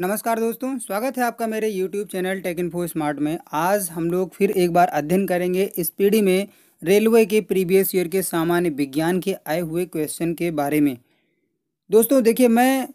नमस्कार दोस्तों स्वागत है आपका मेरे YouTube channel tech info smart में आज हम लोग फिर एक बार अध्ययन करेंगे इस पीढ़ी में रेलवे के प्रीवियस ईयर के सामान्य विज्ञान के आए हुए क्वेश्चन के बारे में दोस्तों देखिए मैं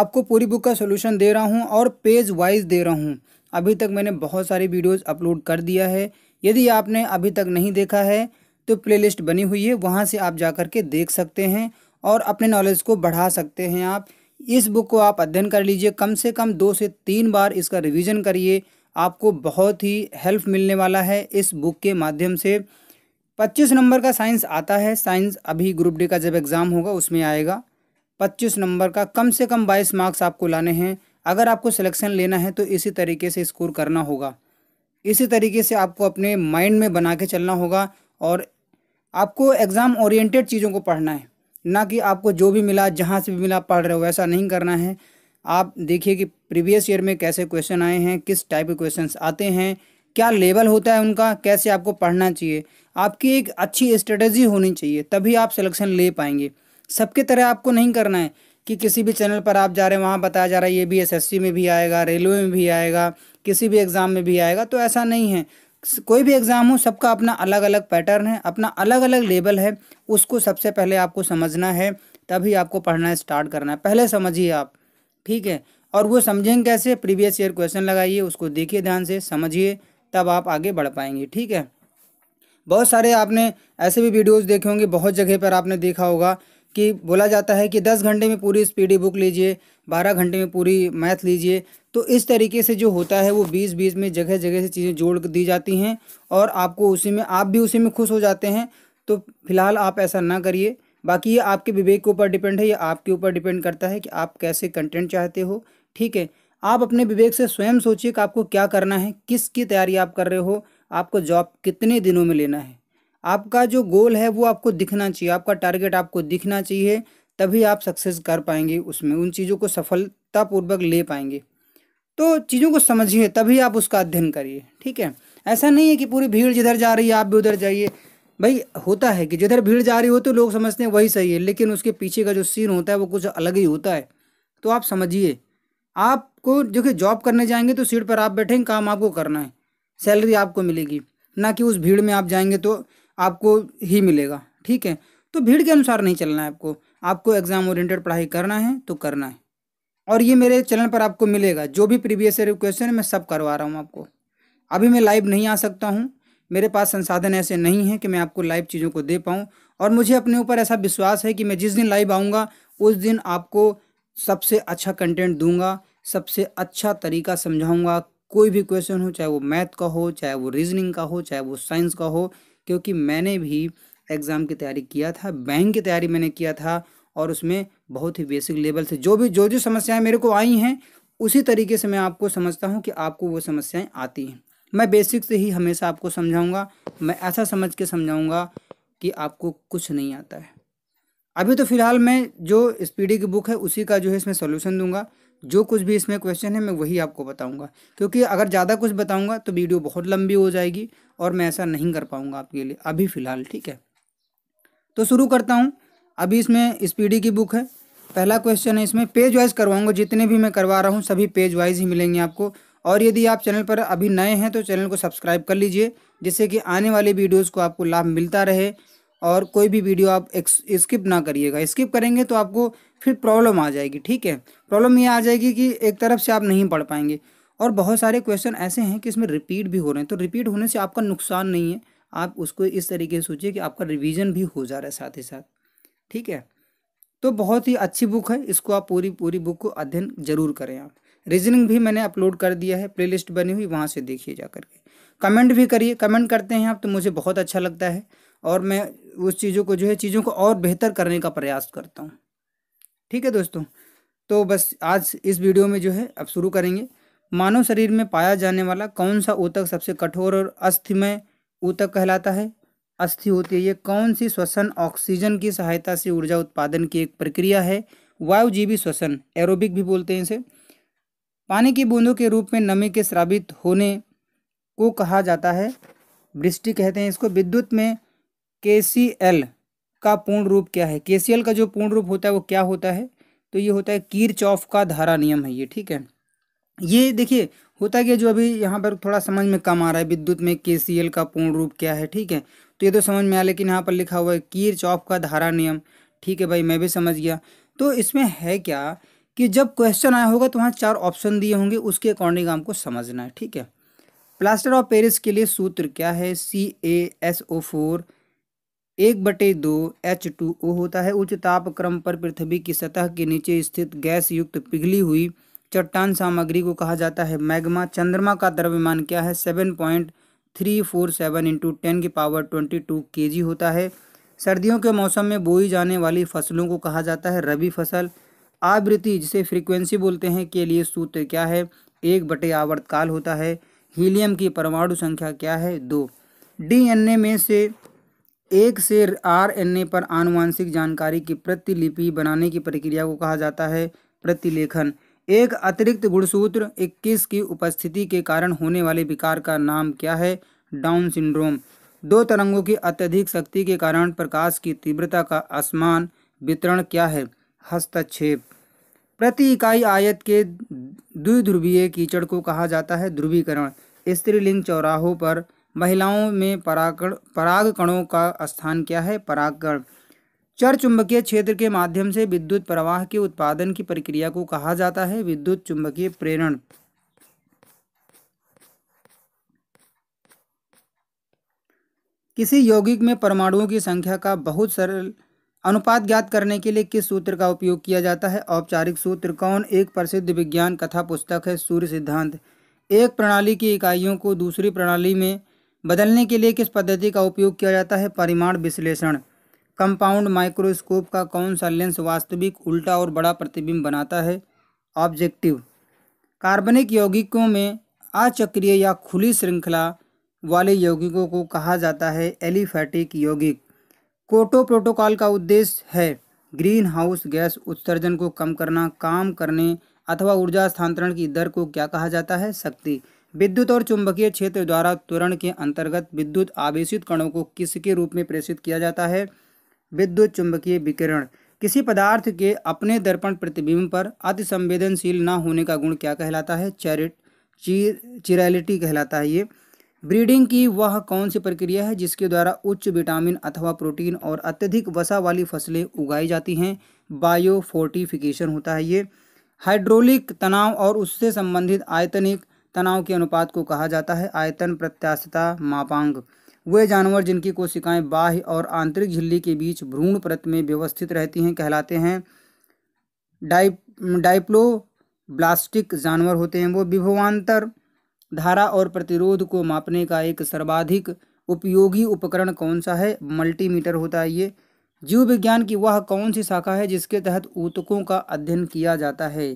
आपको पूरी बुक का सोल्यूशन दे रहा हूँ और पेज वाइज दे रहा हूँ अभी तक मैंने बहुत सारी वीडियोज़ अपलोड कर दिया है यदि आपने अभी तक नहीं देखा है तो प्लेलिस्ट बनी हुई है वहाँ से आप जा के देख सकते हैं और अपने नॉलेज को बढ़ा सकते हैं आप इस बुक को आप अध्ययन कर लीजिए कम से कम दो से तीन बार इसका रिवीजन करिए आपको बहुत ही हेल्प मिलने वाला है इस बुक के माध्यम से पच्चीस नंबर का साइंस आता है साइंस अभी ग्रुप डी का जब एग्ज़ाम होगा उसमें आएगा पच्चीस नंबर का कम से कम बाईस मार्क्स आपको लाने हैं अगर आपको सिलेक्शन लेना है तो इसी तरीके से स्कोर करना होगा इसी तरीके से आपको अपने माइंड में बना के चलना होगा और आपको एग्ज़ाम ओरिएंटेड चीज़ों को पढ़ना है ना कि आपको जो भी मिला जहाँ से भी मिला पढ़ रहे हो वैसा नहीं करना है आप देखिए कि प्रीवियस ईयर में कैसे क्वेश्चन आए हैं किस टाइप के क्वेश्चन आते हैं क्या लेवल होता है उनका कैसे आपको पढ़ना चाहिए आपकी एक अच्छी स्ट्रेटजी होनी चाहिए तभी आप सिलेक्शन ले पाएंगे सबके तरह आपको नहीं करना है कि किसी भी चैनल पर आप जा रहे हैं वहाँ बताया जा रहा है ये भी एसएससी में भी आएगा रेलवे में भी आएगा किसी भी एग्ज़ाम में भी आएगा तो ऐसा नहीं है कोई भी एग्ज़ाम हो सबका अपना अलग अलग पैटर्न है अपना अलग अलग लेवल है उसको सबसे पहले आपको समझना है तभी आपको पढ़ना स्टार्ट करना है पहले समझिए आप ठीक है और वो समझेंगे कैसे प्रीवियस ईयर क्वेश्चन लगाइए उसको देखिए ध्यान से समझिए तब आप आगे बढ़ पाएंगे ठीक है बहुत सारे आपने ऐसे भी वीडियोस देखे होंगे बहुत जगह पर आपने देखा होगा कि बोला जाता है कि दस घंटे में पूरी स्पीडी बुक लीजिए बारह घंटे में पूरी मैथ लीजिए तो इस तरीके से जो होता है वो बीस बीस में जगह जगह से चीज़ें जोड़ दी जाती हैं और आपको उसी में आप भी उसी में खुश हो जाते हैं तो फिलहाल आप ऐसा ना करिए बाकी ये आपके विवेक के ऊपर डिपेंड है ये आपके ऊपर डिपेंड करता है कि आप कैसे कंटेंट चाहते हो ठीक है आप अपने विवेक से स्वयं सोचिए कि आपको क्या करना है किसकी तैयारी आप कर रहे हो आपको जॉब कितने दिनों में लेना है आपका जो गोल है वो आपको दिखना चाहिए आपका टारगेट आपको दिखना चाहिए तभी आप सक्सेस कर पाएंगे उसमें उन चीज़ों को सफलतापूर्वक ले पाएंगे तो चीज़ों को समझिए तभी आप उसका अध्ययन करिए ठीक है ऐसा नहीं है कि पूरी भीड़ जिधर जा रही है आप भी उधर जाइए भाई होता है कि जिधर भीड़ जा रही हो तो लोग समझते हैं वही सही है लेकिन उसके पीछे का जो सीन होता है वो कुछ अलग ही होता है तो आप समझिए आपको जो कि जॉब करने जाएंगे तो सीट पर आप बैठेंगे काम आपको करना है सैलरी आपको मिलेगी ना कि उस भीड़ में आप जाएंगे तो आपको ही मिलेगा ठीक है तो भीड़ के अनुसार नहीं चलना है आपको आपको एग्ज़ाम ओरिएंटेड पढ़ाई करना है तो करना है और ये मेरे चैनल पर आपको मिलेगा जो भी प्रीवियस ईयर क्वेश्चन है मैं सब करवा रहा हूँ आपको अभी मैं लाइव नहीं आ सकता हूँ मेरे पास संसाधन ऐसे नहीं है कि मैं आपको लाइव चीज़ों को दे पाऊँ और मुझे अपने ऊपर ऐसा विश्वास है कि मैं जिस दिन लाइव आऊँगा उस दिन आपको सबसे अच्छा कंटेंट दूंगा सबसे अच्छा तरीका समझाऊँगा कोई भी क्वेश्चन हो चाहे वो मैथ का हो चाहे वो रीजनिंग का हो चाहे वो साइंस का हो क्योंकि मैंने भी एग्ज़ाम की तैयारी किया था बैंक की तैयारी मैंने किया था और उसमें बहुत ही बेसिक लेवल से जो भी जो जो समस्याएं मेरे को आई हैं उसी तरीके से मैं आपको समझता हूँ कि आपको वो समस्याएं आती हैं मैं बेसिक से ही हमेशा आपको समझाऊँगा मैं ऐसा समझ के समझाऊँगा कि आपको कुछ नहीं आता है अभी तो फ़िलहाल मैं जो स्पीडी की बुक है उसी का जो है इसमें सोल्यूशन दूंगा जो कुछ भी इसमें क्वेश्चन है मैं वही आपको बताऊंगा क्योंकि अगर ज़्यादा कुछ बताऊंगा तो वीडियो बहुत लंबी हो जाएगी और मैं ऐसा नहीं कर पाऊंगा आपके लिए अभी फ़िलहाल ठीक है तो शुरू करता हूँ अभी इसमें स्पीडी की बुक है पहला क्वेश्चन है इसमें पेज वाइज करवाऊंगा जितने भी मैं करवा रहा हूँ सभी पेज वाइज ही मिलेंगे आपको और यदि आप चैनल पर अभी नए हैं तो चैनल को सब्सक्राइब कर लीजिए जिससे कि आने वाले वीडियोज़ को आपको लाभ मिलता रहे और कोई भी वीडियो आप स्किप ना करिएगा स्किप करेंगे तो आपको फिर प्रॉब्लम आ जाएगी ठीक है प्रॉब्लम ये आ जाएगी कि एक तरफ से आप नहीं पढ़ पाएंगे और बहुत सारे क्वेश्चन ऐसे हैं कि इसमें रिपीट भी हो रहे हैं तो रिपीट होने से आपका नुकसान नहीं है आप उसको इस तरीके से सोचिए कि आपका रिविज़न भी हो जा रहा है साथ ही साथ ठीक है तो बहुत ही अच्छी बुक है इसको आप पूरी पूरी बुक को अध्ययन जरूर करें आप रीजनिंग भी मैंने अपलोड कर दिया है प्लेलिस्ट बनी हुई वहाँ से देखिए जा करके कमेंट भी करिए कमेंट करते हैं आप तो मुझे बहुत अच्छा लगता है और मैं उस चीज़ों को जो है चीज़ों को और बेहतर करने का प्रयास करता हूँ ठीक है दोस्तों तो बस आज इस वीडियो में जो है अब शुरू करेंगे मानव शरीर में पाया जाने वाला कौन सा ऊतक सबसे कठोर और अस्थिमय ऊतक कहलाता है अस्थि होती है ये कौन सी श्वसन ऑक्सीजन की सहायता से ऊर्जा उत्पादन की एक प्रक्रिया है वायुजीवी श्वसन एरोबिक भी बोलते हैं इसे पानी की बूंदों के रूप में नमी के स्रावित होने को कहा जाता है वृष्टि कहते हैं इसको विद्युत में के सी एल का पूर्ण रूप क्या है के सी एल का जो पूर्ण रूप होता है वो क्या होता है तो ये होता है कीर चौफ का धारा नियम है ये ठीक है ये देखिए होता है कि जो अभी यहाँ पर थोड़ा समझ में कम आ रहा है विद्युत में के सी एल का पूर्ण रूप क्या है ठीक है तो ये तो समझ में आया लेकिन यहाँ पर लिखा हुआ है कीर चौफ का धारा नियम ठीक है भाई मैं भी समझ गया तो इसमें है क्या कि जब क्वेश्चन आया होगा तो वहाँ चार ऑप्शन दिए होंगे उसके अकॉर्डिंग आपको समझना है ठीक है प्लास्टर ऑफ पेरिस के लिए सूत्र क्या है सी ए एस ओ फोर एक बटे दो एच टू ओ होता है उच्च ताप क्रम पर पृथ्वी की सतह के नीचे स्थित गैस युक्त पिघली हुई चट्टान सामग्री को कहा जाता है मैग्मा चंद्रमा का द्रव्यमान क्या है seven point three four seven into ten की power twenty two K G होता है सर्दियों के मौसम में बोई जाने वाली फसलों को कहा जाता है रबी फसल आवृत्ति जिसे फ्रीक्वेंसी बोलते हैं के लिए सूत्र क्या है एक बटे आवर्तकाल होता है हीलियम की परमाणु संख्या क्या है दो डीएनए में से एक से ए पर आनुवांशिक जानकारी की प्रतिलिपि बनाने की प्रक्रिया को कहा जाता है प्रतिलेखन एक अतिरिक्त गुणसूत्र 21 की उपस्थिति के कारण होने वाले विकार का नाम क्या है डाउन सिंड्रोम दो तरंगों की अत्यधिक शक्ति के कारण प्रकाश की तीव्रता का असमान वितरण क्या है हस्तक्षेप प्रति इकाई आयत के द्विध्रुवीय कीचड़ को कहा जाता है ध्रुवीकरण स्त्रीलिंग चौराहों पर महिलाओं में परागण परागकणों का स्थान क्या है परागकण चर चुंबकीय क्षेत्र के माध्यम से विद्युत प्रवाह के उत्पादन की प्रक्रिया को कहा जाता है विद्युत चुंबकीय प्रेरण किसी यौगिक में परमाणुओं की संख्या का बहुत सरल अनुपात ज्ञात करने के लिए किस सूत्र का उपयोग किया जाता है औपचारिक सूत्र कौन एक प्रसिद्ध विज्ञान कथा पुस्तक है सूर्य सिद्धांत एक प्रणाली की इकाइयों को दूसरी प्रणाली में बदलने के लिए किस पद्धति का उपयोग किया जाता है परिमाण विश्लेषण कंपाउंड माइक्रोस्कोप का कौन सा लेंस वास्तविक उल्टा और बड़ा प्रतिबिंब बनाता है ऑब्जेक्टिव कार्बनिक यौगिकों में अचक्रिय या खुली श्रृंखला वाले यौगिकों को कहा जाता है एलिफैटिक यौगिक कोटो प्रोटोकॉल का उद्देश्य है ग्रीन हाउस गैस उत्सर्जन को कम करना काम करने अथवा ऊर्जा स्थानांतरण की दर को क्या कहा जाता है शक्ति विद्युत और चुंबकीय क्षेत्र द्वारा त्वरण के अंतर्गत विद्युत आवेशित कणों को किसके रूप में प्रेषित किया जाता है विद्युत चुंबकीय विकिरण किसी पदार्थ के अपने दर्पण प्रतिबिंब पर अति संवेदनशील ना होने का गुण क्या कहलाता है चैरिट चीर चिरैलिटी कहलाता है ये ब्रीडिंग की वह कौन सी प्रक्रिया है जिसके द्वारा उच्च विटामिन अथवा प्रोटीन और अत्यधिक वसा वाली फसलें उगाई जाती हैं बायोफोर्टिफिकेशन होता है ये हाइड्रोलिक तनाव और उससे संबंधित आयतनिक तनाव के अनुपात को कहा जाता है आयतन प्रत्याशता मापांग वे जानवर जिनकी कोशिकाएं बाह्य और आंतरिक झिल्ली के बीच भ्रूण प्रत में व्यवस्थित रहती हैं कहलाते हैं डाइ डाइप्लोब्लास्टिक जानवर होते हैं वो विभवान्तर धारा और प्रतिरोध को मापने का एक सर्वाधिक उपयोगी उपकरण कौन सा है मल्टीमीटर होता है ये जीव विज्ञान की वह कौन सी शाखा है जिसके तहत ऊतकों का अध्ययन किया जाता है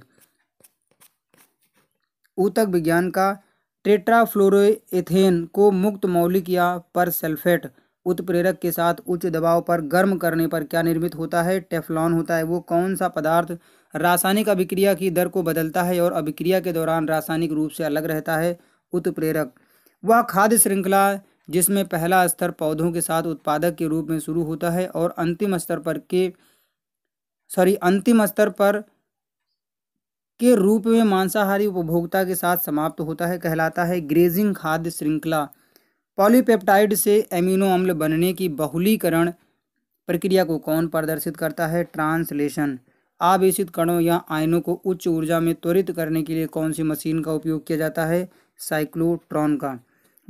ऊतक विज्ञान का टेट्राफ्लोरोएथेन को मुक्त मौलिक या परसल्फेट उत्प्रेरक के साथ उच्च दबाव पर गर्म करने पर क्या निर्मित होता है टेफ्लॉन होता है वो कौन सा पदार्थ रासायनिक अभिक्रिया की दर को बदलता है और अभिक्रिया के दौरान रासायनिक रूप से अलग रहता है उत्प्रेरक वह खाद्य श्रृंखला जिसमें पहला स्तर पौधों के साथ उत्पादक के रूप में शुरू होता है और अंतिम स्तर पर के सॉरी अंतिम स्तर पर के रूप में मांसाहारी उपभोक्ता के साथ समाप्त होता है कहलाता है ग्रेजिंग खाद्य श्रृंखला पॉलीपेप्टाइड से एमिनो अम्ल बनने की बहुलीकरण प्रक्रिया को कौन प्रदर्शित करता है ट्रांसलेशन आवेशित कणों या आयनों को उच्च ऊर्जा में त्वरित करने के लिए कौन सी मशीन का उपयोग किया जाता है साइक्लोट्रॉन का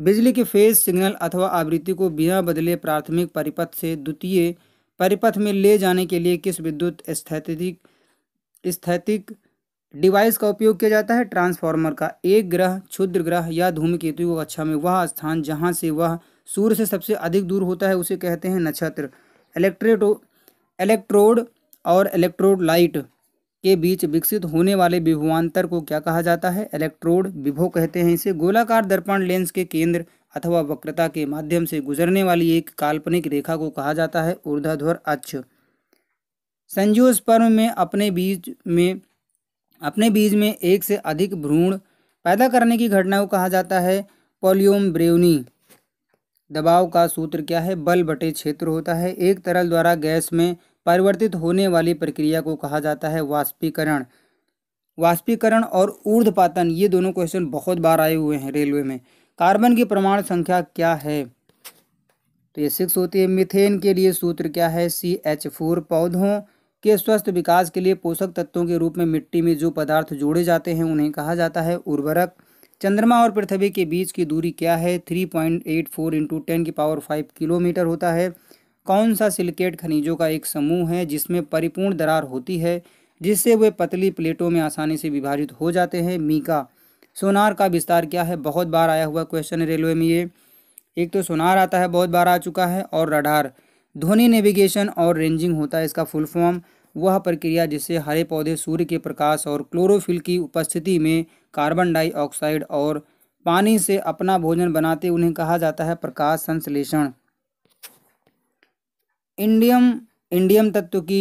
बिजली के फेज सिग्नल अथवा आवृत्ति को बिना बदले प्राथमिक परिपथ से द्वितीय परिपथ में ले जाने के लिए किस विद्युत स्थैतिक स्थैतिक डिवाइस का उपयोग किया जाता है ट्रांसफार्मर का एक ग्रह क्षुद्र ग्रह या धूमकेतु की कक्षा में वह स्थान जहाँ से वह सूर्य से सबसे अधिक दूर होता है उसे कहते हैं नक्षत्र इलेक्ट्रेटो इलेक्ट्रोड और इलेक्ट्रोड लाइट के बीच विकसित होने वाले विभुवान्तर को क्या कहा जाता है इलेक्ट्रोड विभो कहते हैं इसे गोलाकार दर्पण लेंस के केंद्र अथवा वक्रता के माध्यम से गुजरने वाली एक काल्पनिक रेखा को कहा जाता है ऊर्धाध्वर अक्ष संजीव स्पर्म में अपने बीच में अपने बीज में एक से अधिक भ्रूण पैदा करने की घटना को कहा जाता है पोलियोम ब्रेवनी दबाव का सूत्र क्या है बल बटे क्षेत्र होता है एक तरल द्वारा गैस में परिवर्तित होने वाली प्रक्रिया को कहा जाता है वाष्पीकरण वाष्पीकरण और ऊर्ध्वपातन ये दोनों क्वेश्चन बहुत बार आए हुए हैं रेलवे में कार्बन की प्रमाण संख्या क्या है तो ये सिक्स होती है मिथेन के लिए सूत्र क्या है सी एच फोर पौधों के स्वस्थ विकास के लिए पोषक तत्वों के रूप में मिट्टी में जो पदार्थ जोड़े जाते हैं उन्हें कहा जाता है उर्वरक चंद्रमा और पृथ्वी के बीच की दूरी क्या है three point eight four into ten की पावर फाइव किलोमीटर होता है कौन सा सिलिकेट खनिजों का एक समूह है जिसमें परिपूर्ण दरार होती है जिससे वे पतली प्लेटों में आसानी से विभाजित हो जाते हैं मीका सोनार का विस्तार क्या है बहुत बार आया हुआ क्वेश्चन है रेलवे में ये एक तो सोनार आता है बहुत बार आ चुका है और रडार ध्वनि नेविगेशन और रेंजिंग होता है इसका फुल फॉर्म वह प्रक्रिया जिससे हरे पौधे सूर्य के प्रकाश और क्लोरोफिल की उपस्थिति में कार्बन डाइऑक्साइड और पानी से अपना भोजन बनाते उन्हें कहा जाता है प्रकाश संश्लेषण इंडियम इंडियम तत्व की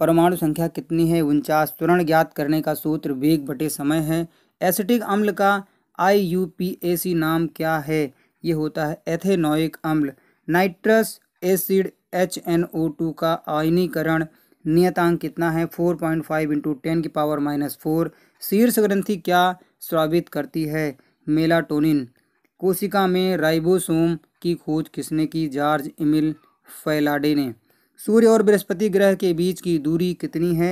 परमाणु संख्या कितनी है उनचास त्वरण ज्ञात करने का सूत्र वेग बटे समय है एसिटिक अम्ल का आई यू पी नाम क्या है ये होता है एथेनोइक अम्ल nitrous acid H N O two का आयनीकरण नियतांक कितना है four point five into ten की पावर माइनस फोर शीर्ष ग्रंथि क्या स्रावित करती है मेलाटोनिन कोशिका में राइबोसोम की खोज किसने की जॉर्ज इमिल फैलाडे ने सूर्य और बृहस्पति ग्रह के बीच की दूरी कितनी है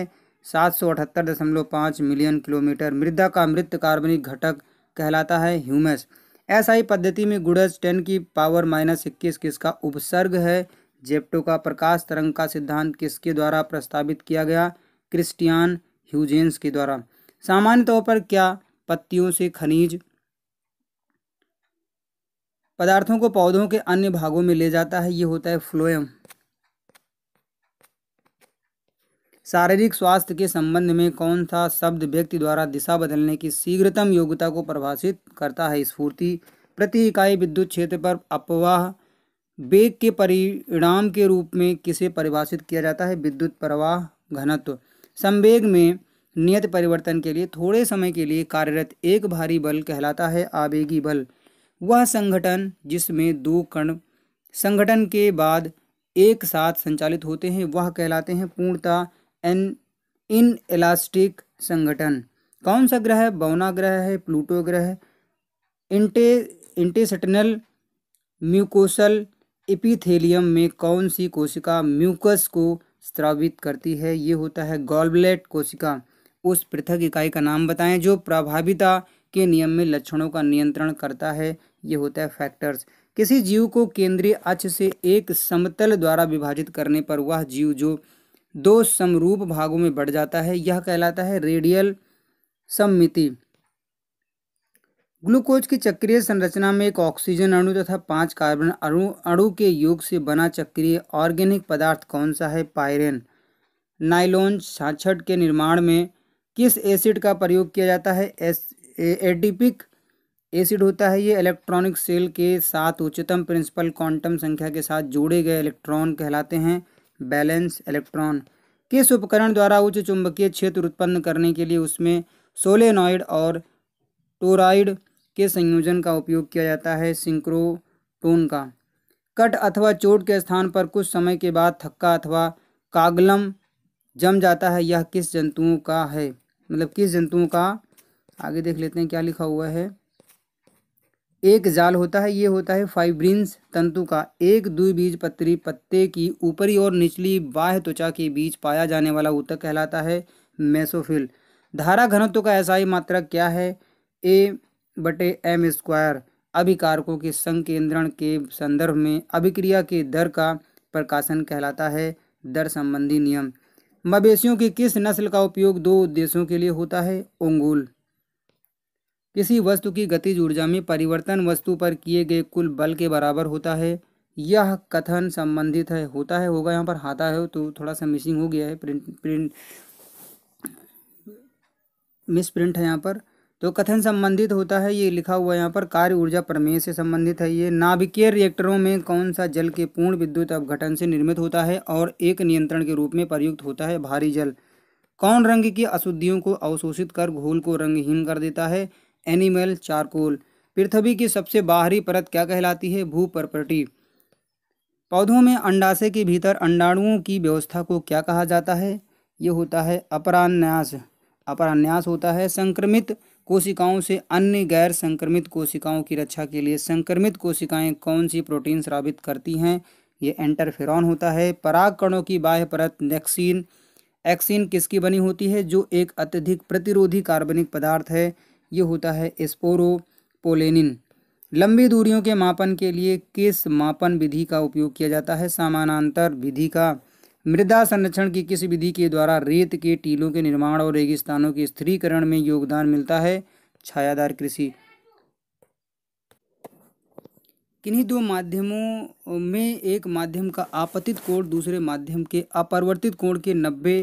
सात सौ अठहत्तर दशमलव पाँच मिलियन किलोमीटर मृदा का मृत कार्बनिक घटक कहलाता है ह्यूमस ऐसा ही पद्धति में गुड़ज टेन की पावर माइनस इक्कीस किसका उपसर्ग है जेप्टो का प्रकाश तरंग का सिद्धांत किसके द्वारा प्रस्तावित किया गया क्रिस्टियान ह्यूजेंस के द्वारा सामान्य तौर पर क्या पत्तियों से खनिज पदार्थों को पौधों के अन्य भागों में ले जाता है ये होता है फ्लोएम शारीरिक स्वास्थ्य के संबंध में कौन सा शब्द व्यक्ति द्वारा दिशा बदलने की शीघ्रतम योग्यता को परिभाषित करता है स्फूर्ति प्रति इकाई विद्युत क्षेत्र पर अपवाह वेग के परिणाम के रूप में किसे परिभाषित किया जाता है विद्युत प्रवाह घनत्व संवेग में नियत परिवर्तन के लिए थोड़े समय के लिए कार्यरत एक भारी बल कहलाता है आवेगी बल वह संगठन जिसमें दो कण संगठन के बाद एक साथ संचालित होते हैं वह कहलाते हैं पूर्णता एन इन इलास्टिक संगठन कौन सा ग्रह बौना ग्रह है प्लूटो ग्रह इंटे इंटेसटनल म्यूकोसल एपिथेलियम में कौन सी कोशिका म्यूकस को स्त्रावित करती है ये होता है गॉलब्लेट कोशिका उस पृथक इकाई का नाम बताएं जो प्रभाविता के नियम में लक्षणों का नियंत्रण करता है ये होता है फैक्टर्स किसी जीव को केंद्रीय अक्ष से एक समतल द्वारा विभाजित करने पर वह जीव जो दो समरूप भागों में बढ़ जाता है यह कहलाता है रेडियल सम्मिति ग्लूकोज की चक्रीय संरचना में एक ऑक्सीजन अणु तथा पांच कार्बन अणु अणु के योग से बना चक्रीय ऑर्गेनिक पदार्थ कौन सा है पायरेन नाइलोन छाछ के निर्माण में किस एसिड का प्रयोग किया जाता है एस एडिपिक एसिड होता है ये इलेक्ट्रॉनिक सेल के साथ उच्चतम प्रिंसिपल क्वांटम संख्या के साथ जोड़े गए इलेक्ट्रॉन कहलाते हैं बैलेंस इलेक्ट्रॉन किस उपकरण द्वारा उच्च चुंबकीय क्षेत्र उत्पन्न करने के लिए उसमें सोलेनॉइड और टोराइड के संयोजन का उपयोग किया जाता है सिंक्रोटोन का कट अथवा चोट के स्थान पर कुछ समय के बाद थक्का अथवा कागलम जम जाता है यह किस जंतुओं का है मतलब किस जंतुओं का आगे देख लेते हैं क्या लिखा हुआ है एक जाल होता है ये होता है फाइब्रिन्स तंतु का एक द्विबीज पत्री पत्ते की ऊपरी और निचली बाह्य त्वचा के बीच पाया जाने वाला ऊतक कहलाता है मेसोफिल धारा घनत्व का ऐसा ही मात्रक क्या है ए बटे एम स्क्वायर अभिकारकों के संकेंद्रण के संदर्भ में अभिक्रिया के दर का प्रकाशन कहलाता है दर संबंधी नियम मवेशियों की किस नस्ल का उपयोग दो उद्देश्यों के लिए होता है ओंगुल किसी वस्तु की गतिज ऊर्जा में परिवर्तन वस्तु पर किए गए कुल बल के बराबर होता है यह कथन संबंधित है होता है होगा यहाँ पर हाथा है तो थोड़ा सा मिसिंग हो गया है प्रिंट प्रिंट मिस प्रिंट है यहाँ पर तो कथन संबंधित होता है ये लिखा हुआ यहाँ पर कार्य ऊर्जा प्रमेय से संबंधित है ये नाभिकीय रिएक्टरों में कौन सा जल के पूर्ण विद्युत अवघटन से निर्मित होता है और एक नियंत्रण के रूप में प्रयुक्त होता है भारी जल कौन रंग की अशुद्धियों को अवशोषित कर घोल को रंगहीन कर देता है एनिमल चारकोल पृथ्वी की सबसे बाहरी परत क्या कहलाती है भू परपटी पौधों में अंडाशय के भीतर अंडाणुओं की व्यवस्था को क्या कहा जाता है ये होता है अपरान्यास अपरान्यास होता है संक्रमित कोशिकाओं से अन्य गैर संक्रमित कोशिकाओं की रक्षा के लिए संक्रमित कोशिकाएं कौन सी प्रोटीन स्रावित करती हैं ये एंटरफेरॉन होता है पराग कणों की बाह्य परत नेक्सिन एक्सिन किसकी बनी होती है जो एक अत्यधिक प्रतिरोधी कार्बनिक पदार्थ है ये होता है स्पोरोपोलेनिन लंबी दूरियों के मापन के लिए किस मापन विधि का उपयोग किया जाता है समानांतर विधि का मृदा संरक्षण की किस विधि के द्वारा रेत के टीलों के निर्माण और रेगिस्तानों के स्थिरीकरण में योगदान मिलता है छायादार कृषि किन्हीं दो माध्यमों में एक माध्यम का आपतित कोण दूसरे माध्यम के अपरिवर्तित कोण के नब्बे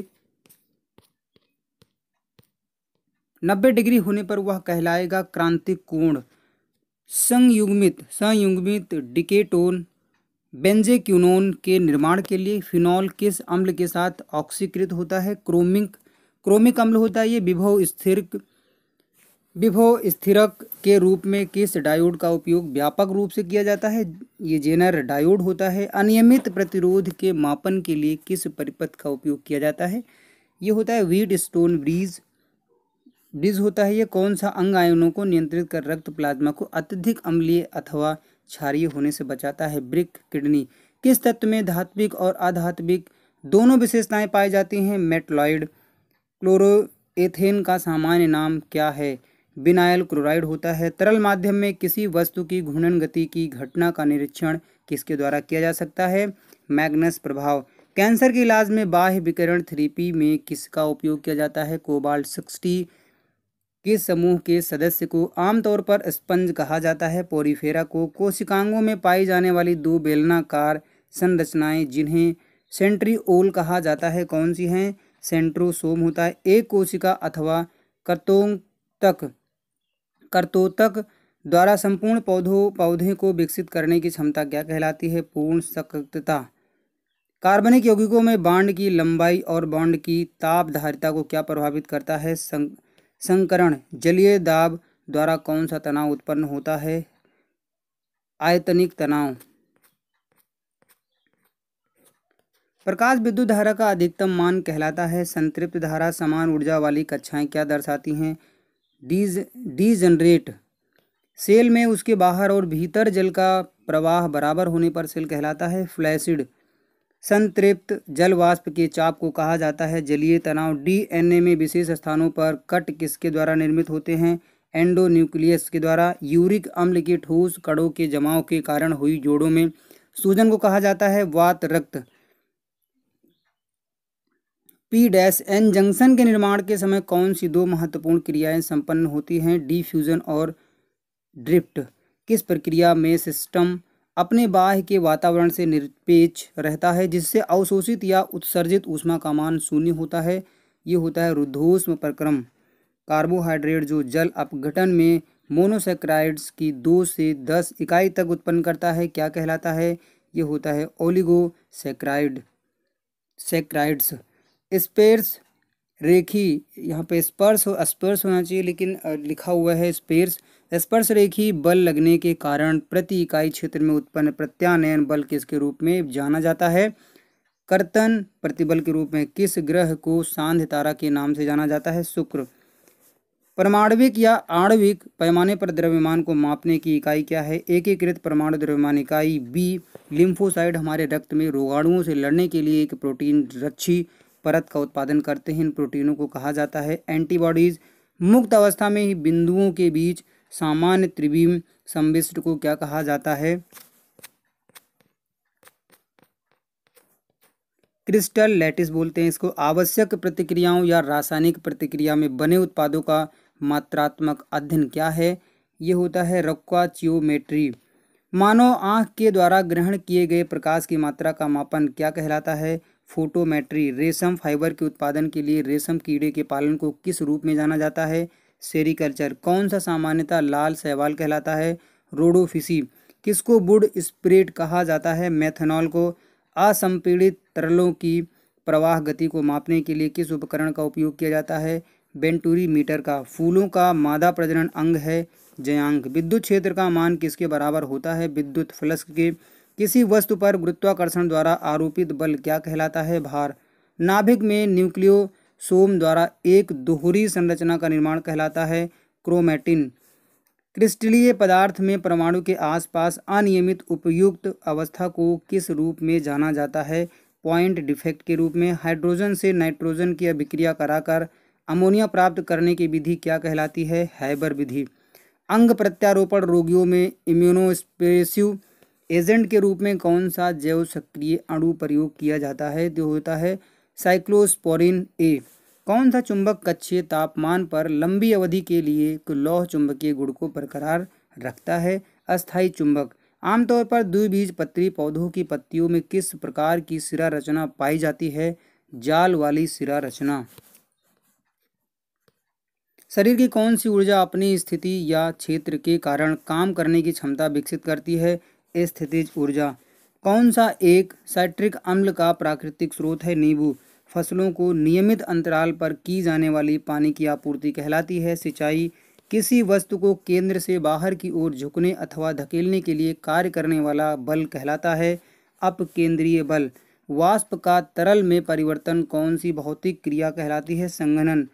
नब्बे डिग्री होने पर वह कहलाएगा क्रांतिक कोण संयुग्मित संयुग्मित डिकेटोन बेंजेक्यूनोन के निर्माण के लिए फिनॉल किस अम्ल के साथ ऑक्सीकृत होता है क्रोमिक क्रोमिक अम्ल होता है ये विभव स्थिर विभव स्थिरक के रूप में किस डायोड का उपयोग व्यापक रूप से किया जाता है ये जेनर डायोड होता है अनियमित प्रतिरोध के मापन के लिए किस परिपथ का उपयोग किया जाता है ये होता है वीड स्टोन ब्रिज ब्रिज होता है ये कौन सा अंग आयनों को नियंत्रित कर रक्त प्लाज्मा को अत्यधिक अम्लीय अथवा क्षारीय होने से बचाता है ब्रिक किडनी किस तत्व में धात्विक और अधात्विक दोनों विशेषताएं पाई जाती हैं मेटलॉइड क्लोरोएथेन का सामान्य नाम क्या है बिनायल क्लोराइड होता है तरल माध्यम में किसी वस्तु की घूर्णन गति की घटना का निरीक्षण किसके द्वारा किया जा सकता है मैग्नस प्रभाव कैंसर के इलाज में बाह्य विकिरण थेरेपी में किसका उपयोग किया जाता है कोबाल्ट सिक्सटी किस समूह के सदस्य को आमतौर पर स्पंज कहा जाता है पोरीफेरा को कोशिकांगों में पाई जाने वाली दो बेलनाकार संरचनाएं जिन्हें सेंट्रीओल कहा जाता है कौन सी हैं सेंट्रोसोम होता है एक कोशिका अथवा कर्तोतक कर्तोतक द्वारा संपूर्ण पौधों पौधे को विकसित करने की क्षमता क्या कहलाती है पूर्ण सक्रियता कार्बनिक यौगिकों में बाड की लंबाई और बाड की तापधारिता को क्या प्रभावित करता है संग... संकरण जलीय दाब द्वारा कौन सा तनाव उत्पन्न होता है आयतनिक तनाव प्रकाश विद्युत धारा का अधिकतम मान कहलाता है संतृप्त धारा समान ऊर्जा वाली कक्षाएं क्या दर्शाती हैं डीज डीजनरेट सेल में उसके बाहर और भीतर जल का प्रवाह बराबर होने पर सेल कहलाता है फ्लैसिड संतृप्त जलवाष्प के चाप को कहा जाता है जलीय तनाव डीएनए में विशेष स्थानों पर कट किसके द्वारा निर्मित होते हैं एंडोन्यूक्लियस के द्वारा यूरिक अम्ल के ठोस कड़ों के जमाव के कारण हुई जोड़ों में सूजन को कहा जाता है वात रक्त पी डैश एन जंक्शन के निर्माण के समय कौन सी दो महत्वपूर्ण क्रियाएं संपन्न होती हैं डिफ्यूजन और ड्रिफ्ट किस प्रक्रिया में सिस्टम अपने बाह्य के वातावरण से निरपेक्ष रहता है जिससे अवशोषित या उत्सर्जित ऊष्मा का मान शून्य होता है ये होता है रुद्धोष्म प्रक्रम कार्बोहाइड्रेट जो जल अपघटन में मोनोसेक्राइड्स की दो से दस इकाई तक उत्पन्न करता है क्या कहलाता है ये होता है ओलिगोसेक्राइड सेक्राइड्स स्पेर्स रेखी यहाँ पे स्पर्श हो स्पर्श होना चाहिए लेकिन लिखा हुआ है स्पेर्स स्पर्श रेखी बल लगने के कारण प्रति इकाई क्षेत्र में उत्पन्न प्रत्यानयन बल किसके रूप में जाना जाता है कर्तन प्रतिबल के रूप में किस ग्रह को सांध तारा के नाम से जाना जाता है शुक्र परमाणविक या आणविक पैमाने पर द्रव्यमान को मापने की इकाई क्या है एकीकृत परमाणु द्रव्यमान इकाई बी लिम्फोसाइड हमारे रक्त में रोगाणुओं से लड़ने के लिए एक प्रोटीन रक्षी परत का उत्पादन करते हैं इन प्रोटीनों को कहा जाता है एंटीबॉडीज़ मुक्त अवस्था में ही बिंदुओं के बीच सामान्य त्रिभीम संविष्ट को क्या कहा जाता है क्रिस्टल लैटिस बोलते हैं इसको आवश्यक प्रतिक्रियाओं या रासायनिक प्रतिक्रिया में बने उत्पादों का मात्रात्मक अध्ययन क्या है ये होता है रक्वाचियोमेट्री मानव आँख के द्वारा ग्रहण किए गए प्रकाश की मात्रा का मापन क्या कहलाता है फोटोमेट्री रेशम फाइबर के उत्पादन के लिए रेशम कीड़े के पालन को किस रूप में जाना जाता है सेरिकल्चर कौन सा सामान्यतः लाल सहवाल कहलाता है रोडोफिसी किसको बुड स्प्रेड कहा जाता है मेथनॉल को असंपीड़ित तरलों की प्रवाह गति को मापने के लिए किस उपकरण का उपयोग किया जाता है बेंटूरी मीटर का फूलों का मादा प्रजनन अंग है जयांग विद्युत क्षेत्र का मान किसके बराबर होता है विद्युत फ्लस्क के किसी वस्तु पर गुरुत्वाकर्षण द्वारा आरोपित बल क्या कहलाता है भार नाभिक में न्यूक्लियो सोम द्वारा एक दोहरी संरचना का निर्माण कहलाता है क्रोमैटिन क्रिस्टलीय पदार्थ में परमाणु के आसपास अनियमित उपयुक्त अवस्था को किस रूप में जाना जाता है पॉइंट डिफेक्ट के रूप में हाइड्रोजन से नाइट्रोजन की अभिक्रिया कराकर अमोनिया प्राप्त करने की विधि क्या कहलाती है हैबर विधि अंग प्रत्यारोपण रोगियों में इम्यूनोस्पेसिव एजेंट के रूप में कौन सा जैव सक्रिय अणु प्रयोग किया जाता है जो होता है साइक्लोस्पोरिन ए कौन सा चुंबक कच्छे तापमान पर लंबी अवधि के लिए लौह चुंबकीय गुण को बरकरार रखता है अस्थायी चुंबक आमतौर पर द्विबीज पत्री पौधों की पत्तियों में किस प्रकार की सिरा रचना पाई जाती है जाल वाली सिरा रचना शरीर की कौन सी ऊर्जा अपनी स्थिति या क्षेत्र के कारण काम करने की क्षमता विकसित करती है स्थितिज ऊर्जा कौन सा एक साइट्रिक अम्ल का प्राकृतिक स्रोत है नींबू फसलों को नियमित अंतराल पर की जाने वाली पानी की आपूर्ति कहलाती है सिंचाई किसी वस्तु को केंद्र से बाहर की ओर झुकने अथवा धकेलने के लिए कार्य करने वाला बल कहलाता है अपकेंद्रीय बल वाष्प का तरल में परिवर्तन कौन सी भौतिक क्रिया कहलाती है संघनन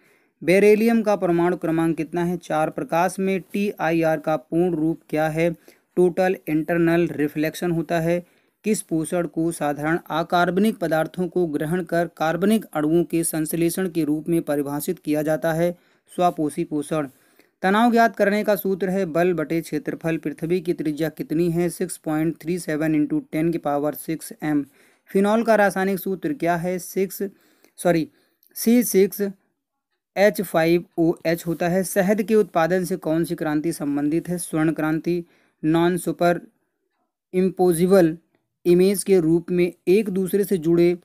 बेरेलियम का परमाणु क्रमांक कितना है चार प्रकाश में टी आई आर का पूर्ण रूप क्या है टोटल इंटरनल रिफ्लेक्शन होता है किस पोषण को साधारण अकार्बनिक पदार्थों को ग्रहण कर कार्बनिक अणुओं के संश्लेषण के रूप में परिभाषित किया जाता है स्वापोषी पोषण तनाव ज्ञात करने का सूत्र है बल बटे क्षेत्रफल पृथ्वी की त्रिज्या कितनी है six point three seven into ten की पावर सिक्स एम फिनॉल का रासायनिक सूत्र क्या है six sorry C six H five O H होता है शहद के उत्पादन से कौन सी क्रांति संबंधित है स्वर्ण क्रांति नॉन सुपर इम्पोजिबल इमेज के रूप में एक दूसरे से जुड़े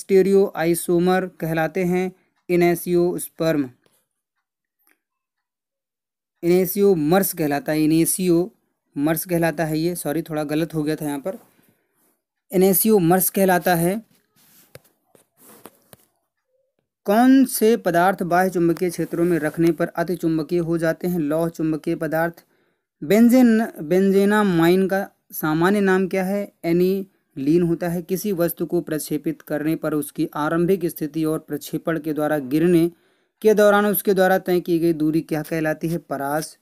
स्टेरियो आइसोमर कहलाते हैं इनेसियो स्पर्म इनेसियो मर्स कहलाता है इनेसियो मर्स कहलाता है ये सॉरी थोड़ा गलत हो गया था यहाँ पर इनेसियो मर्स कहलाता है कौन से पदार्थ बाह्य चुंबकीय क्षेत्रों में रखने पर अति चुंबकीय हो जाते हैं लौह चुंबकीय पदार्थ बेंजेन बेंजेना माइन का सामान्य नाम क्या है एनी लीन होता है किसी वस्तु को प्रक्षेपित करने पर उसकी आरंभिक स्थिति और प्रक्षेपण के द्वारा गिरने के दौरान उसके द्वारा तय की गई दूरी क्या कहलाती है परास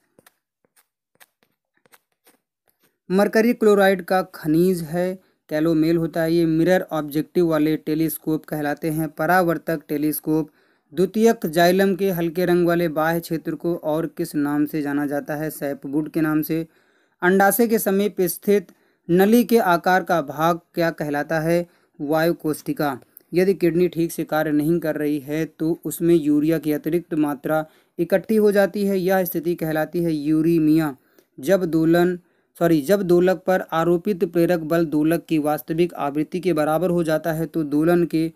मरकरी क्लोराइड का खनिज है कैलोमेल होता है ये मिरर ऑब्जेक्टिव वाले टेलीस्कोप कहलाते हैं परावर्तक टेलीस्कोप द्वितीयक जाइलम के हल्के रंग वाले बाह्य क्षेत्र को और किस नाम से जाना जाता है सैपवुड के नाम से अंडाशय के समीप स्थित नली के आकार का भाग क्या कहलाता है वायु यदि किडनी ठीक से कार्य नहीं कर रही है तो उसमें यूरिया की अतिरिक्त मात्रा इकट्ठी हो जाती है यह स्थिति कहलाती है यूरीमिया जब दोलन सॉरी जब दोलक पर आरोपित प्रेरक बल दोलक की वास्तविक आवृत्ति के बराबर हो जाता है तो दोलन के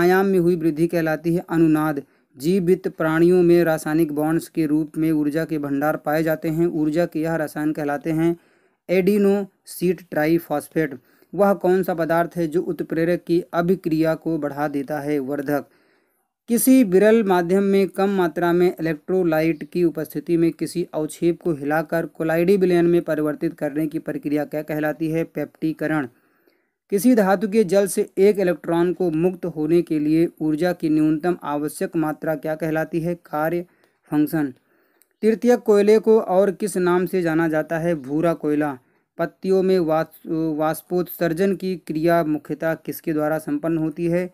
आयाम में हुई वृद्धि कहलाती है अनुनाद जीवित प्राणियों में रासायनिक बॉन्ड्स के रूप में ऊर्जा के भंडार पाए जाते हैं ऊर्जा के यह रसायन कहलाते हैं एडिनोसीट ट्राईफॉस्फेट वह कौन सा पदार्थ है जो उत्प्रेरक की अभिक्रिया को बढ़ा देता है वर्धक किसी विरल माध्यम में कम मात्रा में इलेक्ट्रोलाइट की उपस्थिति में किसी अवक्षेप को हिलाकर कोलाइडी विलयन में परिवर्तित करने की प्रक्रिया क्या कहलाती है पेप्टीकरण किसी धातु के जल से एक इलेक्ट्रॉन को मुक्त होने के लिए ऊर्जा की न्यूनतम आवश्यक मात्रा क्या कहलाती है कार्य फंक्शन तृतीय कोयले को और किस नाम से जाना जाता है भूरा कोयला पत्तियों में वाष्पोत्सर्जन की क्रिया मुख्यतः किसके द्वारा संपन्न होती है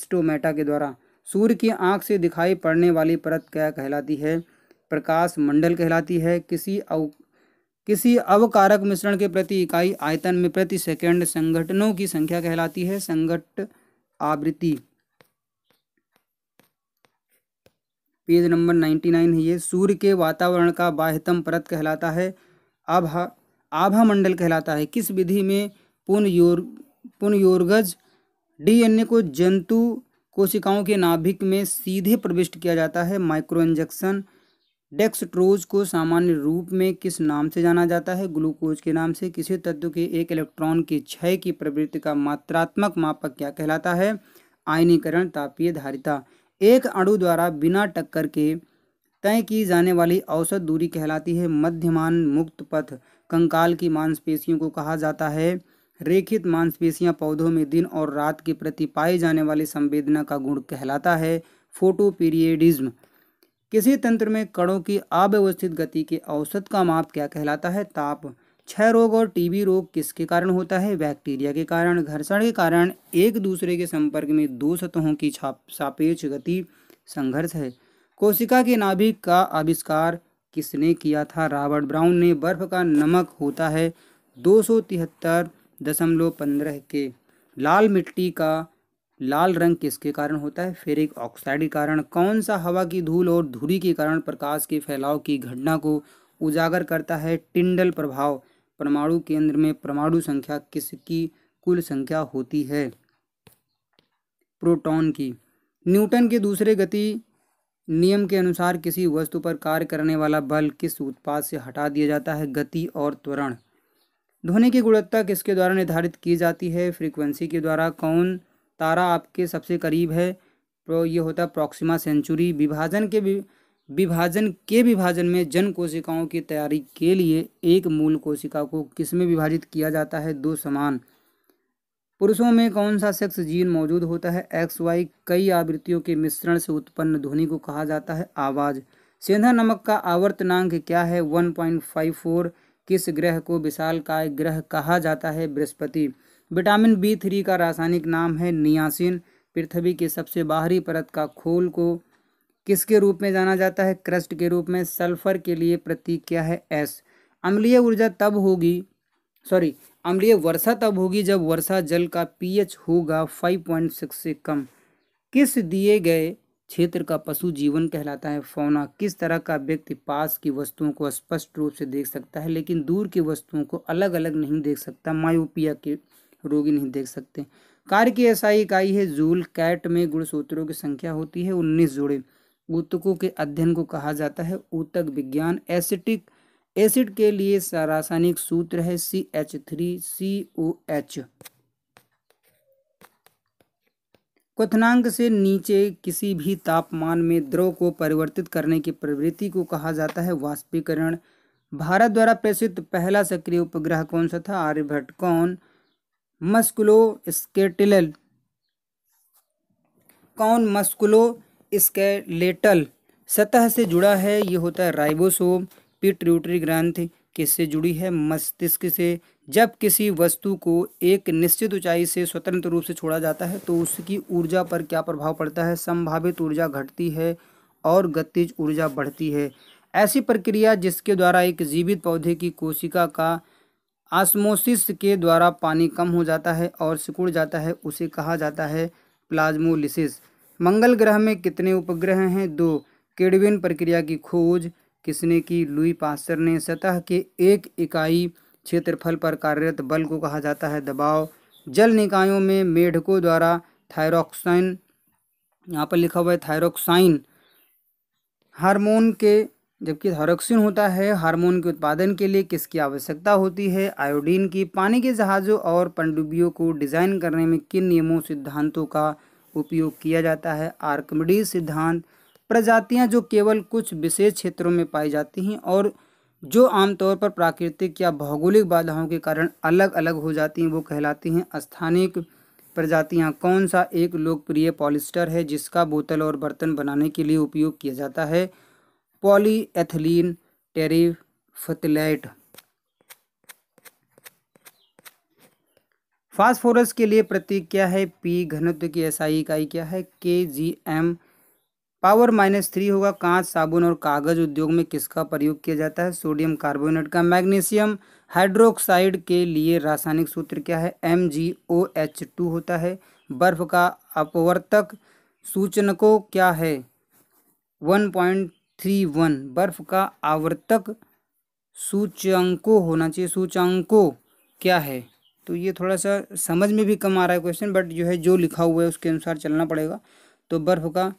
स्टोमेटा के द्वारा सूर्य की आँख से दिखाई पड़ने वाली परत क्या कहलाती है प्रकाश मंडल कहलाती है किसी किसी अवकारक मिश्रण के प्रति इकाई आयतन में प्रति सेकंड संगठनों की संख्या कहलाती है संगठ आवृत्ति पेज नंबर नाइन्टी नाइन है ये सूर्य के वातावरण का बाह्यतम परत कहलाता है आभा आभा मंडल कहलाता है किस विधि में डी एन डीएनए को जंतु कोशिकाओं के नाभिक में सीधे प्रविष्ट किया जाता है माइक्रो इंजेक्शन डेक्सट्रोज को सामान्य रूप में किस नाम से जाना जाता है ग्लूकोज के नाम से किसी तत्व के एक इलेक्ट्रॉन के क्षय की प्रवृत्ति का मात्रात्मक मापक क्या कहलाता है आयनीकरण तापीय धारिता एक अणु द्वारा बिना टक्कर के तय की जाने वाली औसत दूरी कहलाती है मध्यमान मुक्त पथ कंकाल की मांसपेशियों को कहा जाता है रेखित मांसपेशियां पौधों में दिन और रात के प्रति पाए जाने वाली संवेदना का गुण कहलाता है फोटोपीरियडिज्म किसी तंत्र में कणों की अव्यवस्थित गति के औसत का माप क्या कहलाता है ताप क्षय रोग और टीबी रोग किसके कारण होता है बैक्टीरिया के कारण घर्षण के कारण एक दूसरे के संपर्क में दो सतहों की छाप सापेक्ष गति संघर्ष है कोशिका के नाभिक का आविष्कार किसने किया था रॉबर्ट ब्राउन ने बर्फ का नमक होता है दो दशमलव पंद्रह के लाल मिट्टी का लाल रंग किसके कारण होता है फिर एक ऑक्साइड के कारण कौन सा हवा की धूल और धूरी के कारण प्रकाश के फैलाव की घटना को उजागर करता है टिंडल प्रभाव परमाणु केंद्र में परमाणु संख्या किसकी कुल संख्या होती है प्रोटॉन की न्यूटन के दूसरे गति नियम के अनुसार किसी वस्तु पर कार्य करने वाला बल किस उत्पाद से हटा दिया जाता है गति और त्वरण ध्वनि की गुणवत्ता किसके द्वारा निर्धारित की जाती है फ्रीक्वेंसी के द्वारा कौन तारा आपके सबसे करीब है प्रो ये होता है प्रॉक्सिमा सेंचुरी विभाजन के विभाजन के विभाजन में जन कोशिकाओं की तैयारी के लिए एक मूल कोशिका को किस में विभाजित किया जाता है दो समान पुरुषों में कौन सा सेक्स जीन मौजूद होता है एक्स वाई कई आवृत्तियों के मिश्रण से उत्पन्न ध्वनि को कहा जाता है आवाज़ सेंधा नमक का आवर्तनांक क्या है 1.54 किस ग्रह को विशाल काय ग्रह कहा जाता है बृहस्पति विटामिन बी थ्री का रासायनिक नाम है नियासिन पृथ्वी की सबसे बाहरी परत का खोल को किसके रूप में जाना जाता है क्रस्ट के रूप में सल्फर के लिए प्रतीक क्या है एस अम्लीय ऊर्जा तब होगी सॉरी अम्लीय वर्षा तब होगी जब वर्षा जल का पीएच होगा 5.6 से कम किस दिए गए क्षेत्र का पशु जीवन कहलाता है फौना किस तरह का व्यक्ति पास की वस्तुओं को स्पष्ट रूप से देख सकता है लेकिन दूर की वस्तुओं को अलग अलग नहीं देख सकता मायोपिया के रोगी नहीं देख सकते कार्य की ऐसा इकाई है जूल कैट में गुणसूत्रों की संख्या होती है उन्नीस जोड़े ऊतकों के अध्ययन को कहा जाता है ऊतक विज्ञान एसिटिक एसिड के लिए रासायनिक सूत्र है C H three C O H क्वनांक से नीचे किसी भी तापमान में द्रव को परिवर्तित करने की प्रवृत्ति को कहा जाता है वाष्पीकरण भारत द्वारा प्रसिद्ध पहला सक्रिय उपग्रह कौन सा था आर्यभट्ट कौन मस्कुलो कौन मस्कुलो स्केलेटल सतह से जुड़ा है ये होता है राइबोसोम पिट्रूटरी ग्रंथ किससे जुड़ी है मस्तिष्क से जब किसी वस्तु को एक निश्चित ऊंचाई से स्वतंत्र रूप से छोड़ा जाता है तो उसकी ऊर्जा पर क्या प्रभाव पड़ता है संभावित ऊर्जा घटती है और गतिज ऊर्जा बढ़ती है ऐसी प्रक्रिया जिसके द्वारा एक जीवित पौधे की कोशिका का आसमोसिस के द्वारा पानी कम हो जाता है और सिकुड़ जाता है उसे कहा जाता है प्लाज्मोलिसिस मंगल ग्रह में कितने उपग्रह हैं दो केडविन प्रक्रिया की खोज किसने की लुई पास्टर ने सतह के एक इकाई क्षेत्रफल पर कार्यरत बल को कहा जाता है दबाव जल निकायों में मेढकों द्वारा थायरोक्साइन यहाँ पर लिखा हुआ है थायरोक्साइन हार्मोन के जबकि थायरोक्सिन होता है हार्मोन के उत्पादन के लिए किसकी आवश्यकता होती है आयोडीन की पानी के जहाज़ों और पनडुब्बियों को डिज़ाइन करने में किन नियमों सिद्धांतों का उपयोग किया जाता है आर्कमडी सिद्धांत प्रजातियां जो केवल कुछ विशेष क्षेत्रों में पाई जाती हैं और जो आमतौर पर प्राकृतिक या भौगोलिक बाधाओं के कारण अलग अलग हो जाती हैं वो कहलाती हैं स्थानीय प्रजातियाँ कौन सा एक लोकप्रिय पॉलिस्टर है जिसका बोतल और बर्तन बनाने के लिए उपयोग किया जाता है पॉलीएथिलीन टेरिफथलेट फास्फोरस के लिए प्रतीक क्या है पी घनत्व की एसआई इकाई क्या है K G M power minus three होगा कांच साबुन और कागज उद्योग में किसका प्रयोग किया जाता है सोडियम कार्बोनेट का मैग्नीशियम हाइड्रोक्साइड के लिए रासायनिक सूत्र क्या है M G O H two होता है बर्फ का अपवर्तक सूचनकों क्या है वन पॉइंट थ्री वन बर्फ का आवर्तक सूचांको होना चाहिए सूचांको क्या है तो ये थोड़ा सा समझ में भी कम आ रहा है क्वेश्चन बट जो है जो लिखा हुआ है उसके अनुसार चलना पड़ेगा तो बर्फ का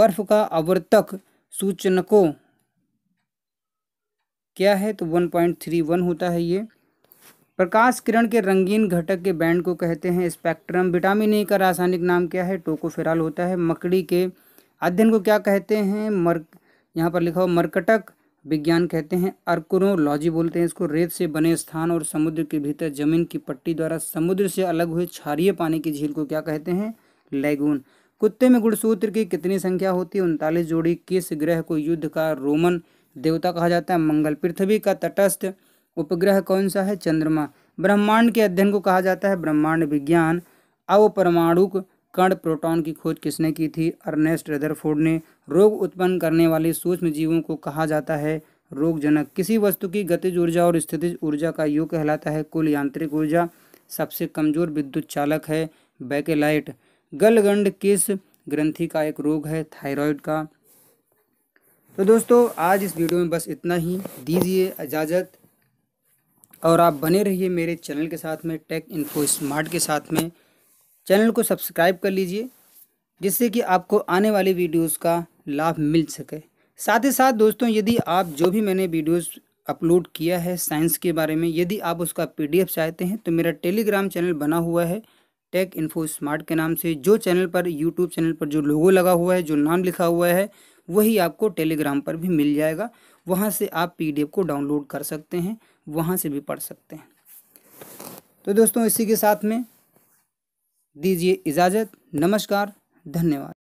बर्फ का आवर्तक सूचनको क्या है तो वन पॉइंट थ्री वन होता है ये प्रकाश किरण के रंगीन घटक के बैंड को कहते हैं स्पेक्ट्रम विटामिन ए का रासायनिक नाम क्या है टोकोफेराल होता है मकड़ी के अध्ययन को क्या कहते हैं मर यहाँ पर लिखा हो मर्कटक विज्ञान कहते हैं अर्कुरोलॉजी बोलते हैं इसको रेत से बने स्थान और समुद्र के भीतर जमीन की पट्टी द्वारा समुद्र से अलग हुए क्षारिय पानी की झील को क्या कहते हैं लेगून कुत्ते में गुणसूत्र की कितनी संख्या होती है उनतालीस जोड़ी किस ग्रह को युद्ध का रोमन देवता कहा जाता है मंगल पृथ्वी का तटस्थ उपग्रह कौन सा है चंद्रमा ब्रह्मांड के अध्ययन को कहा जाता है ब्रह्मांड विज्ञान अवपरमाणुक कण प्रोटॉन की खोज किसने की थी अर्नेस्ट रदरफोर्ड ने रोग उत्पन्न करने वाले सूक्ष्म जीवों को कहा जाता है रोगजनक किसी वस्तु की गतिज ऊर्जा और स्थितिज ऊर्जा का योग कहलाता है कुल यांत्रिक ऊर्जा सबसे कमजोर विद्युत चालक है बैकेलाइट गलगंड किस ग्रंथि का एक रोग है थायराइड का तो दोस्तों आज इस वीडियो में बस इतना ही दीजिए इजाज़त और आप बने रहिए मेरे चैनल के साथ में टेक इन्फो स्मार्ट के साथ में चैनल को सब्सक्राइब कर लीजिए जिससे कि आपको आने वाली वीडियोस का लाभ मिल सके साथ ही साथ दोस्तों यदि आप जो भी मैंने वीडियोस अपलोड किया है साइंस के बारे में यदि आप उसका पीडीएफ चाहते हैं तो मेरा टेलीग्राम चैनल बना हुआ है टेक इन्फो स्मार्ट के नाम से जो चैनल पर यूट्यूब चैनल पर जो लोगो लगा हुआ है जो नाम लिखा हुआ है वही आपको टेलीग्राम पर भी मिल जाएगा वहाँ से आप पी को डाउनलोड कर सकते हैं वहाँ से भी पढ़ सकते हैं तो दोस्तों इसी के साथ में दीजिए इजाज़त नमस्कार धन्यवाद